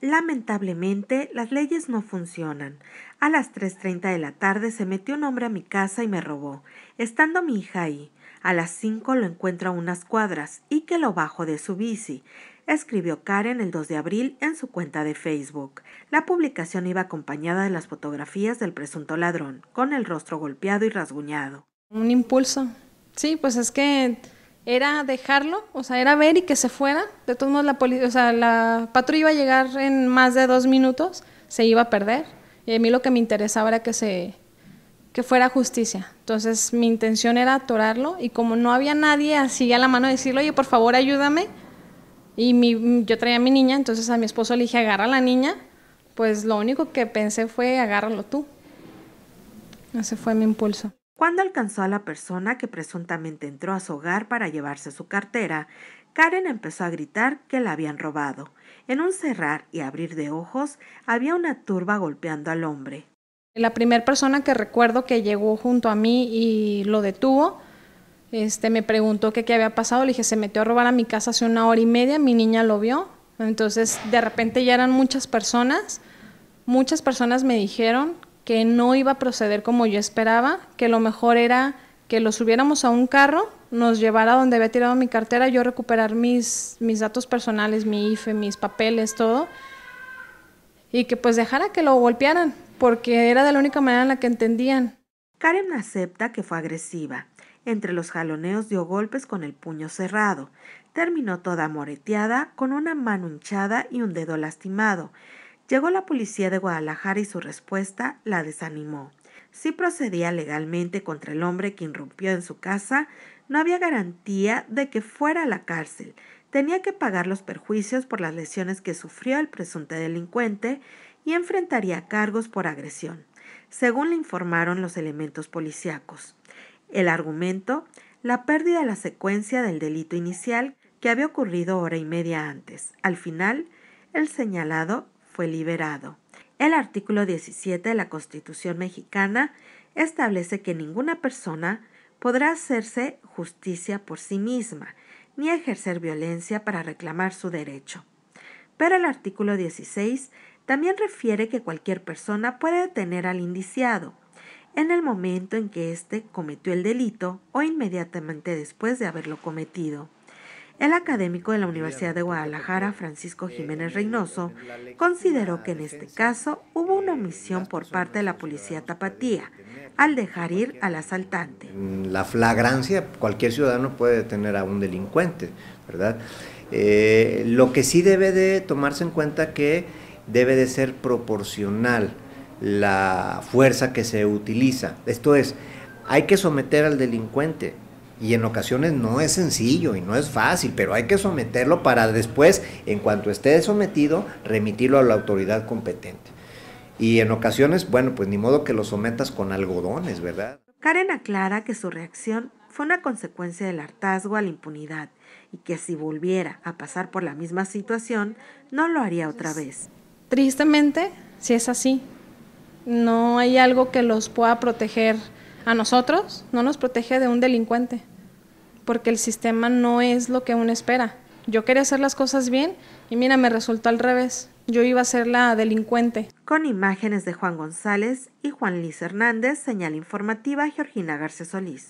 Lamentablemente, las leyes no funcionan. A las 3.30 de la tarde se metió un hombre a mi casa y me robó, estando mi hija ahí. A las 5 lo encuentro a unas cuadras y que lo bajo de su bici, escribió Karen el 2 de abril en su cuenta de Facebook. La publicación iba acompañada de las fotografías del presunto ladrón, con el rostro golpeado y rasguñado. Un impulso. Sí, pues es que era dejarlo, o sea, era ver y que se fuera. De todos modos, la, o sea, la patrulla iba a llegar en más de dos minutos, se iba a perder. Y a mí lo que me interesaba era que, se, que fuera justicia. Entonces, mi intención era atorarlo y como no había nadie así a la mano decirle, oye, por favor, ayúdame. Y yo traía a mi niña, entonces a mi esposo le dije, agarra a la niña. Pues lo único que pensé fue, agárralo tú. Ese fue mi impulso. Cuando alcanzó a la persona que presuntamente entró a su hogar para llevarse su cartera, Karen empezó a gritar que la habían robado. En un cerrar y abrir de ojos había una turba golpeando al hombre. La primera persona que recuerdo que llegó junto a mí y lo detuvo, este, me preguntó qué había pasado. Le dije, se metió a robar a mi casa hace una hora y media, mi niña lo vio. Entonces, de repente ya eran muchas personas. Muchas personas me dijeron que no iba a proceder como yo esperaba, que lo mejor era que lo subiéramos a un carro, nos llevara donde había tirado mi cartera, yo recuperar mis, mis datos personales, mi IFE, mis papeles, todo, y que pues dejara que lo golpearan, porque era de la única manera en la que entendían. Karen acepta que fue agresiva. Entre los jaloneos dio golpes con el puño cerrado. Terminó toda moreteada, con una mano hinchada y un dedo lastimado. Llegó la policía de Guadalajara y su respuesta la desanimó. Si procedía legalmente contra el hombre que irrumpió en su casa, no había garantía de que fuera a la cárcel. Tenía que pagar los perjuicios por las lesiones que sufrió el presunto delincuente y enfrentaría cargos por agresión, según le informaron los elementos policíacos. El argumento, la pérdida de la secuencia del delito inicial que había ocurrido hora y media antes. Al final, el señalado fue liberado. El artículo 17 de la Constitución mexicana establece que ninguna persona podrá hacerse justicia por sí misma, ni ejercer violencia para reclamar su derecho. Pero el artículo 16 también refiere que cualquier persona puede detener al indiciado en el momento en que éste cometió el delito o inmediatamente después de haberlo cometido. El académico de la Universidad de Guadalajara, Francisco Jiménez Reynoso, consideró que en este caso hubo una omisión por parte de la policía tapatía al dejar ir al asaltante. Mm, la flagrancia, cualquier ciudadano puede detener a un delincuente, ¿verdad? Eh, lo que sí debe de tomarse en cuenta que debe de ser proporcional la fuerza que se utiliza. Esto es, hay que someter al delincuente, y en ocasiones no es sencillo y no es fácil, pero hay que someterlo para después, en cuanto esté sometido, remitirlo a la autoridad competente. Y en ocasiones, bueno, pues ni modo que lo sometas con algodones, ¿verdad? Karen aclara que su reacción fue una consecuencia del hartazgo a la impunidad y que si volviera a pasar por la misma situación, no lo haría otra vez. Tristemente, si es así, no hay algo que los pueda proteger a nosotros no nos protege de un delincuente, porque el sistema no es lo que uno espera. Yo quería hacer las cosas bien y mira, me resultó al revés. Yo iba a ser la delincuente. Con imágenes de Juan González y Juan Luis Hernández, señal informativa Georgina García Solís.